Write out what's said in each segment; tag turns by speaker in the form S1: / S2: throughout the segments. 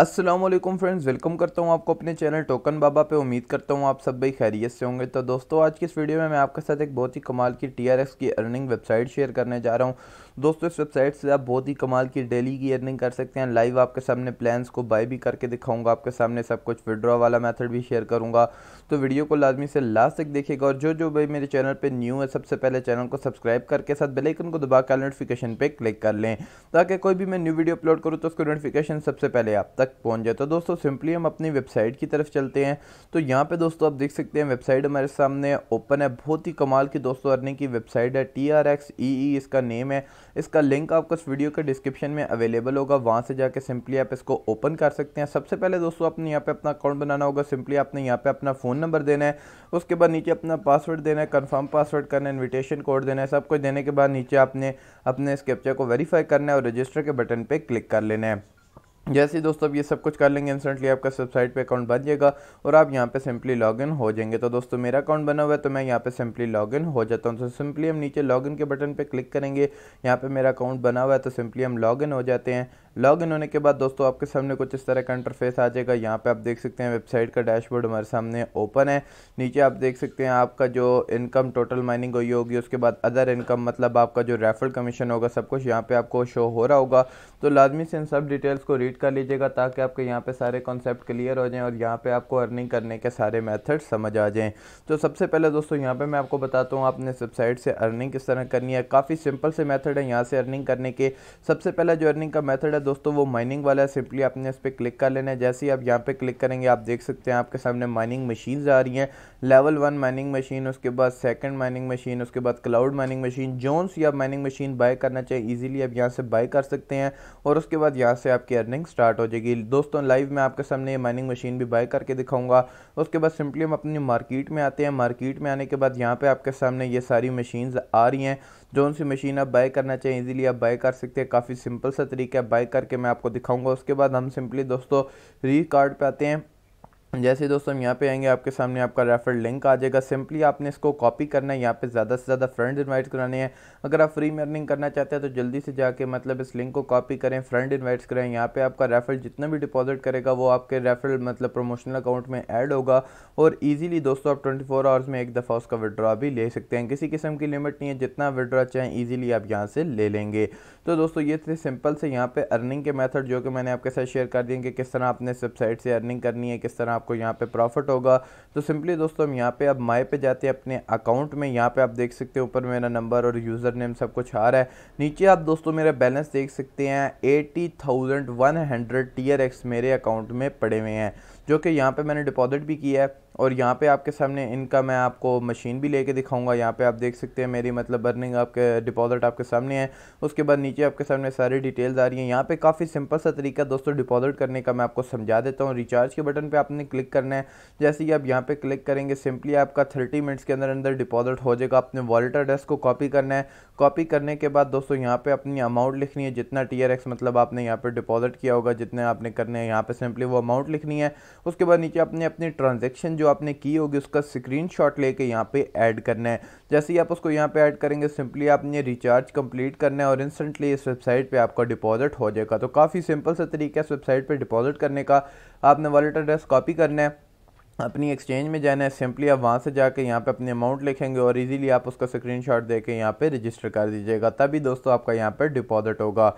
S1: Aslam friends welcome करता हूँ आपको अपने चैनल टोकन बाबा पे उम्मीद करता हूँ आप सब भाई खैरियत से होंगे तो दोस्तों आज की इस वीडियो में मैं आपके साथ एक बहुत ही कमाल की एक्स की अर्निंग वेबसाइट शेयर करने जा रहा हूँ दोस्तों इस वेबसाइट से आप बहुत ही कमाल की डेली की अर्निंग कर सकते हैं लाइव आपके सामने प्लान्स को बाय भी करके दिखाऊंगा आपके सामने सब कुछ विड्रॉ वाला मैथड भी शेयर करूँगा तो वीडियो को लाजमी से लास्ट तक देखिएगा और जो जो भाई मेरे चैनल पर न्यू है सबसे पहले चैनल को सब्सक्राइब करके साथ बेलाइकन को दबा कर नोटिफिकेशन पर क्लिक कर लें ताकि कोई भी मैं न्यू वीडियो अपलोड करूँ तो उसको नोटिफिकेशन सबसे पहले आप तक तक पहुंच जाए तो दोस्तों सिंपली हम अपनी वेबसाइट की तरफ चलते हैं तो यहाँ पे दोस्तों आप देख सकते हैं वेबसाइट हमारे सामने ओपन है बहुत ही कमाल की दोस्तों अर्निंग की वेबसाइट है T R X E E इसका नेम है इसका लिंक आपको इस वीडियो के डिस्क्रिप्शन में अवेलेबल होगा वहाँ से जाके सिंपली आप इसको ओपन कर सकते हैं सबसे पहले दोस्तों आपने यहाँ पर अपना अकाउंट बनाना होगा सिंपली आपने यहाँ पर अपना फ़ोन नंबर देना है उसके बाद नीचे अपना पासवर्ड देना है कन्फर्म पासवर्ड करना है इन्विटेशन कोड देना है सब कुछ देने के बाद नीचे आपने अपने इस कैप्चर को वेरीफाई करना है और रजिस्टर के बटन पर क्लिक कर लेना है जैसे ही दोस्तों अब ये सब कुछ कर लेंगे इंस्टेंटली आपका वेबसाइट पे अकाउंट बन जाएगा और आप यहाँ पे सिंपली लॉगिन हो जाएंगे तो दोस्तों मेरा अकाउंट बना हुआ है तो मैं यहाँ पे सिंपली लॉगिन हो जाता हूँ तो सिंपली हम नीचे लॉगिन के बटन पे क्लिक करेंगे यहाँ पे मेरा अकाउंट बना हुआ है तो सिंपली हम लॉगिन हो जाते हैं लॉग इन होने के बाद दोस्तों आपके सामने कुछ इस तरह का इंटरफेस आ जाएगा यहाँ पे आप देख सकते हैं वेबसाइट का डैशबोर्ड हमारे सामने ओपन है नीचे आप देख सकते हैं आपका जो इनकम टोटल माइनिंग हुई होगी उसके बाद अदर इनकम मतलब आपका जो रेफरल कमीशन होगा सब कुछ यहाँ पे आपको शो हो रहा होगा तो लाजमी से इन सब डिटेल्स को रीड कर लीजिएगा ताकि आपके यहाँ पर सारे कॉन्सेप्ट क्लियर हो जाएँ और यहाँ पर आपको अर्निंग करने के सारे मैथड समझ आ जाएँ तो सबसे पहले दोस्तों यहाँ पर मैं आपको बताता हूँ आपने वेबसाइट से अर्निंग किस तरह करनी है काफ़ी सिंपल से मैथड है यहाँ से अर्निंग करने के सबसे पहला जो अर्निंग का मैथड है है दोस्तों वो माइनिंग वाला है सिंपली आपने इस पर क्लिक कर लेना है जैसे ही आप यहाँ पे क्लिक करेंगे आप देख सकते हैं आपके सामने माइनिंग मशीन्स आ रही हैं लेवल वन माइनिंग मशीन उसके बाद सेकंड माइनिंग मशीन उसके बाद क्लाउड माइनिंग मशीन जोन्स या माइनिंग मशीन बाय करना चाहिए ईजिली आप यहाँ से बाय कर सकते हैं और उसके बाद यहाँ से आपकी अर्निंग स्टार्ट हो जाएगी दोस्तों लाइव में आपके सामने ये माइनिंग मशीन भी बाय करके दिखाऊंगा उसके बाद सिंपली हम अपनी मार्केट में आते हैं मार्केट में आने के बाद यहाँ पे आपके सामने ये सारी मशीन्स आ रही हैं जोन सी मशीन आप बाय करना चाहिए ईजिली आप बाय कर सकते हैं काफ़ी सिंपल सा तरीका है बाय करके मैं आपको दिखाऊंगा उसके बाद हम सिंपली दोस्तों री कार्ड पे आते हैं जैसे दोस्तों हम यहाँ पे आएंगे आपके सामने आपका रेफर लिंक आ जाएगा सिंपली आपने इसको कॉपी करना है यहाँ पे ज़्यादा से ज़्यादा फ्रेंड इनवाइट्स कराने हैं अगर आप फ्री में अर्निंग करना चाहते हैं तो जल्दी से जाके मतलब इस लिंक को कॉपी करें फ्रेंड इनवाइट्स करें यहाँ पे आपका रेफर जितना भी डिपॉजिट करेगा वो आपके रेफर मतलब प्रमोशनल अकाउंट में एड होगा और ईजिली दोस्तों आप ट्वेंटी फोर आवर्स में एक दफ़ा उसका विड्रा भी ले सकते हैं किसी किस्म की लिमिट नहीं है जितना विड्रॉ चाहें ईजिली आप यहाँ से ले लेंगे तो दोस्तों ये थे सिंपल से यहाँ पर अर्निंग के मैथड जो कि मैंने आपके साथ शेयर कर दिए कि किस तरह आपने इस वेबसाइट से अर्निंग करनी है किस तरह आपको यहाँ पे प्रॉफिट होगा तो सिंपली दोस्तों हम यहाँ पे अब माई पे जाते हैं अपने अकाउंट में यहाँ पे आप देख सकते हैं ऊपर मेरा नंबर और यूज़र नेम सब कुछ आ रहा है नीचे आप दोस्तों मेरा बैलेंस देख सकते हैं eighty thousand one hundred T मेरे अकाउंट में पड़े हुए हैं जो कि यहाँ पर मैंने डिपॉजिट भी किया है और यहाँ पे आपके सामने इनका मैं आपको मशीन भी लेके दिखाऊंगा यहाँ पे आप देख सकते हैं मेरी मतलब बर्निंग आपके डिपॉजिट आपके सामने है उसके बाद नीचे आपके सामने सारी डिटेल्स आ रही हैं यहाँ पे काफ़ी सिंपल सा तरीका दोस्तों डिपॉजिट करने का मैं आपको समझा देता हूँ रिचार्ज के बटन पर आपने क्लिक करना है जैसे कि आप यहाँ पर क्लिक करेंगे सिंपली आपका थर्टी मिनट्स के अंदर अंदर डिपॉजिट हो जाएगा अपने वॉलेट एड्रेस को कॉपी करना है कॉपी करने के बाद दोस्तों यहाँ पर अपनी अमाउंट लिखनी है जितना टी मतलब आपने यहाँ पर डिपॉजिट किया होगा जितने आपने करने हैं यहाँ पर सिंपली वो अमाउंट लिखनी है उसके बाद नीचे आपने अपनी ट्रांजेक्शन जो आपने की होगी उसका स्क्रीन शॉट लेके यहाँ पे ऐड करना है जैसे ही आप उसको यहाँ पे ऐड करेंगे सिंपली आपने रिचार्ज कंप्लीट करना है और इंस्टेंटली इस वेबसाइट पे आपका डिपॉजिट हो जाएगा तो काफ़ी सिंपल सा तरीका है इस वेबसाइट पर डिपॉजिट करने का आपने वॉलेट एड्रेस कॉपी करना है अपनी एक्सचेंज में जाना है सिंपली आप वहाँ से जाके यहाँ पे अपने अमाउंट लिखेंगे और इजीली आप उसका स्क्रीनशॉट देके यहाँ पे रजिस्टर कर दीजिएगा तभी दोस्तों आपका यहाँ पे डिपॉजिट होगा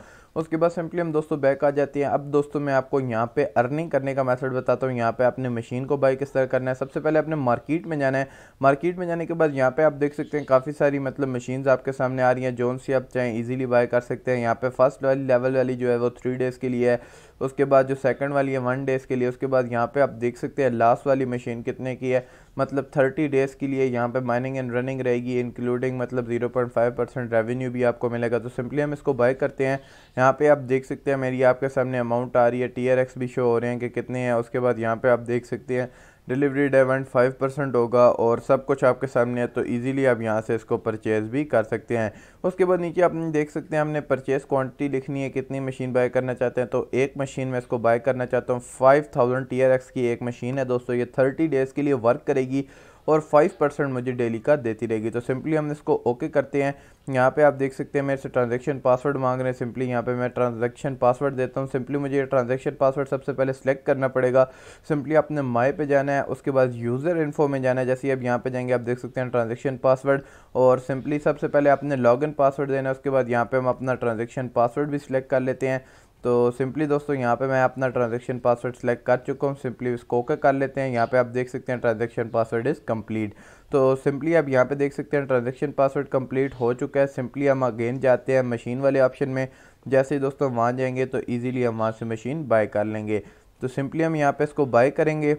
S1: उसके बाद सिंपली हम दोस्तों बैक आ जाते हैं अब दोस्तों मैं आपको यहाँ पे अर्निंग करने का मेथड बताता हूँ यहाँ पे आपने मशीन को बाई किस तरह करना है सबसे पहले आपने मार्केट में जाना है मार्केट में जाने के बाद यहाँ पे आप देख सकते हैं काफ़ी सारी मतलब मशीन्स आपके सामने आ रही हैं जोन सी आप चाहें ईजिली बाय कर सकते हैं यहाँ पे फर्स्ट वाली लेवल वाली जो है वो थ्री डेज़ के लिए है उसके बाद जो सेकंड वाली है वन डेज़ के लिए उसके बाद यहाँ पे आप देख सकते हैं लास्ट वाली मशीन कितने की है मतलब थर्टी डेज़ के लिए यहाँ पे माइनिंग एंड रनिंग रहेगी इंक्लूडिंग मतलब zero point five percent revenue भी आपको मिलेगा तो सिंपली हम इसको बाय करते हैं यहाँ पे आप देख सकते हैं मेरी आपके सामने अमाउंट आ रही है टी भी शो हो रहे हैं कि कितने हैं उसके बाद यहाँ पर आप देख सकते हैं डिलीवरी डेवेंट फाइव परसेंट होगा और सब कुछ आपके सामने है तो इजीली आप यहाँ से इसको परचेज़ भी कर सकते हैं उसके बाद नीचे आप देख सकते हैं हमने परचेज़ क्वांटिटी लिखनी है कितनी मशीन बाय करना चाहते हैं तो एक मशीन में इसको बाय करना चाहता हूँ फाइव थाउजेंड टी की एक मशीन है दोस्तों ये थर्टी डेज़ के लिए वर्क करेगी और फाइव परसेंट मुझे डेली का देती रहेगी तो सिंपली हम इसको ओके करते हैं यहाँ पे आप देख सकते हैं मेरे से ट्रांजेक्शन पासवर्ड मांग रहे हैं सिंपली यहाँ पे मैं ट्रांजेक्शन पासवर्ड देता हूँ सिंपली मुझे ट्रांजेक्शन पासवर्ड सबसे पहले सेलेक्ट करना पड़ेगा सिंपली आपने माई पे जाना है उसके बाद यूज़र इन्फो में जाना है जैसे अब यहाँ पे जाएंगे आप देख सकते हैं ट्रांजेक्शन पासवर्ड और सिंपली सबसे पहले आपने लॉगिन पासवर्ड देना है उसके बाद यहाँ पर हम अपना ट्रांजेक्शन पासवर्ड भी सिलेक्ट कर लेते हैं तो सिंपली दोस्तों यहाँ पे मैं अपना ट्रांजेक्शन पासवर्ड सेलेक्ट कर चुका हूँ सिंपली इसको ओके कर लेते हैं यहाँ पे आप देख सकते हैं ट्रांजेक्शन पासवर्ड इज़ कंप्लीट तो सिंपली आप यहाँ पे देख सकते हैं ट्रांजेक्शन पासवर्ड कम्प्लीट हो चुका है सिंपली हम अगेन जाते हैं मशीन वाले ऑप्शन में जैसे ही दोस्तों वहाँ जाएंगे तो ईजिली हम वहाँ से मशीन बाय कर लेंगे तो सिंपली हम यहाँ पर इसको बाय करेंगे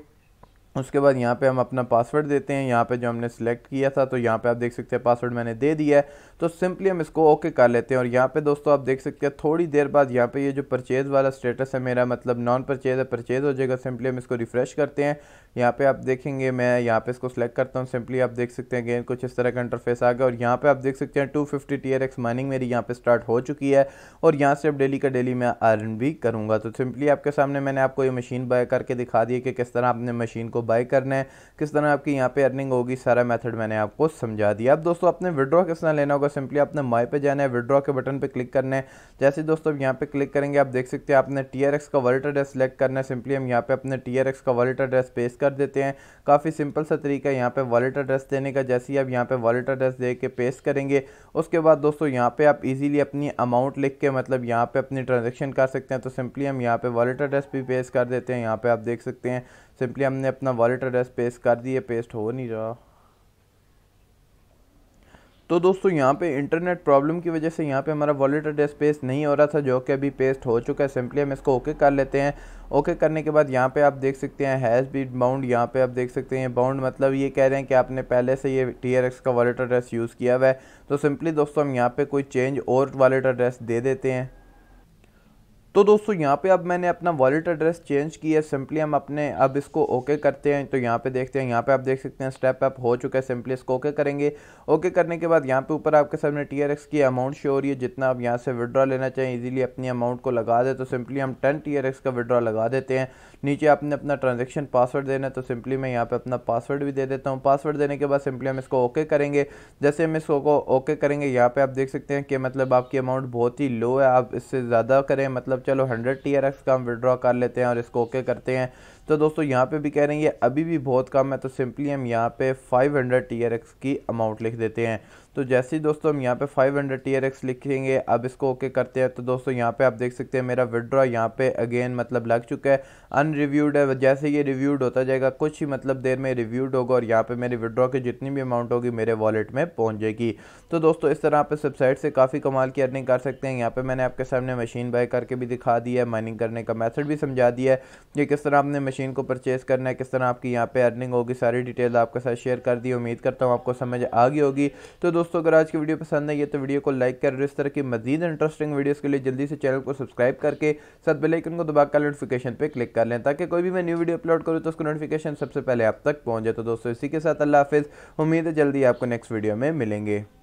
S1: उसके बाद यहाँ पे हम अपना पासवर्ड देते हैं यहाँ पे जो हमने सेलेक्ट किया था तो यहाँ पे आप देख सकते हैं पासवर्ड मैंने दे दिया है तो सिंपली हम इसको ओके कर लेते हैं और यहाँ पे दोस्तों आप देख सकते हैं थोड़ी देर बाद यहाँ पे ये जो परचेज़ वाला स्टेटस है मेरा मतलब नॉन परचेज़ है परचेज़ हो जाएगा सिंपली हम इसको रिफ़्रेश करते हैं यहाँ पर आप देखेंगे मैं यहाँ पर इसको सेलेक्ट करता हूँ सिंपली आप देख सकते हैं अगेन कुछ इस तरह का इंटरफेस आ गया और यहाँ पर आप देख सकते हैं two fifty T R X mining मेरी यहाँ पर स्टार्ट हो चुकी है और यहाँ से अब डेली का डेली मैं अर्न भी करूँगा तो सिंपली आपके सामने मैंने आपको ये मशीन बाय करके दिखा दी कि किस तरह आपने मशीन को बाई करना है किस तरह आपकी यहाँ पे अर्निंग होगी सारा मेथड मैंने आपको समझा दिया अब दोस्तों अपने विड्रॉ किस तरह लेना होगा सिंपली आपने माई पे जाना है विड्रॉ के बटन पे क्लिक करना है जैसे दोस्तों अब यहाँ पे क्लिक करेंगे आप देख सकते हैं आपने टी का वॉलेट एड्रेस सेलेक्ट करना है सिंपली हम यहाँ पे अपने टी का वॉलेट एड्रेस पेश कर देते हैं काफ़ी सिंपल सा तरीका है यहाँ पे वॉलेट एड्रेस देने का जैसे ही आप यहाँ पे वॉलेट एड्रेस दे के पेश करेंगे उसके बाद दोस्तों यहाँ पे आप इजीली अपनी अमाउंट लिख के मतलब यहाँ पे अपनी ट्रांजेक्शन कर सकते हैं तो सिंपली हम यहाँ पे वॉलेट एड्रेस भी पेश कर देते हैं यहाँ पे आप देख सकते हैं सिंपली हमने अपना वॉलेट एड्रेस पेस्ट कर दिया पेस्ट हो नहीं रहा तो दोस्तों यहाँ पे इंटरनेट प्रॉब्लम की वजह से यहाँ पे हमारा वॉलेट एड्रेस पेस्ट नहीं हो रहा था जो कि अभी पेस्ट हो चुका है सिंपली हम इसको ओके कर लेते हैं ओके करने के बाद यहाँ पे आप देख सकते हैं हैज़ बी बाउंड यहाँ पे आप देख सकते हैं बाउंड मतलब ये कह रहे हैं कि आपने पहले से ये टी का वॉलेट एड्रेस यूज़ किया हुआ है तो सिंपली दोस्तों हम यहाँ पर कोई चेंज और वॉलेट एड्रेस दे देते हैं तो दोस्तों यहाँ पे अब मैंने अपना वॉलेट एड्रेस चेंज किया है सिंपली हम अपने अब इसको ओके करते हैं तो यहाँ पे देखते हैं यहाँ पे आप देख सकते हैं स्टेप अप हो चुका है सिंपली इसको ओके करेंगे ओके करने के बाद यहाँ पे ऊपर आपके सामने टी की अमाउंट शो हो रही है जितना आप यहाँ से विड्रॉ लेना चाहें ईजिली अपनी अमाउंट को लगा दें तो सिंपली हम टेन टी का विड्रॉ लगा देते हैं नीचे आपने अपना ट्रांजेक्शन पासवर्ड देना है तो सिंपली मैं यहाँ पर अपना पासवर्ड भी दे देता हूँ पासवर्ड देने के बाद सिंपली हम इसको ओके करेंगे जैसे हम इसको ओके करेंगे यहाँ पर आप देख सकते हैं कि मतलब आपकी अमाउंट बहुत ही लो है आप इससे ज़्यादा करें मतलब चलो हंड्रेड टी आर एक्स का हम विड्रॉ कर लेते हैं और इसको ओके करते हैं तो दोस्तों यहाँ पे भी कह रहे हैं ये अभी भी बहुत कम है तो सिंपली हम यहाँ पे 500 हंड्रेड टी आर एक्स की अमाउंट लिख देते हैं तो जैसे ही दोस्तों हम यहाँ पे 500 हंड्रेड टी एक्स लिखेंगे अब इसको ओके करते हैं तो दोस्तों यहाँ पे आप देख सकते हैं मेरा विड्रॉ यहाँ पे अगेन मतलब लग चुका है अनरिव्यूड है जैसे ये रिव्यूड होता जाएगा कुछ ही मतलब देर में रिव्यूड होगा और यहाँ पे मेरी विड्रॉ की जितनी भी अमाउंट होगी मेरे वॉलेट में पहुँच जाएगी तो दोस्तों इस तरह आप इस वेबसाइट से काफ़ी कमाल की अर्निंग कर सकते हैं यहाँ पर मैंने आपके सामने मशीन बाय करके भी दिखा दी है माइनिंग करने का मैथड भी समझा दिया है कि किस तरह आपने मशीन को परचेज़ करना है किस तरह आपकी यहाँ पर अर्निंग होगी सारी डिटेल आपके साथ शेयर कर दी उम्मीद करता हूँ आपको समझ आ गई होगी तो दोस्तों अगर आज की वीडियो पसंद आई है तो वीडियो को लाइक कर इस तरह की मजीद इंटरेस्टिंग वीडियोस के लिए जल्दी से चैनल को सब्सक्राइब करके साथ बेल आइकन को दबाकर नोटिफिकेशन पे क्लिक कर लें ताकि कोई भी मैं न्यू वीडियो अपलोड करूँ तो उसको नोटिफिकेशन सबसे पहले आप तक पहुँच जाए तो दोस्तों इसी के साथ अल्लाह हाफिज़ उम्मीद है जल्दी आपको नेक्स्ट वीडियो में मिलेंगे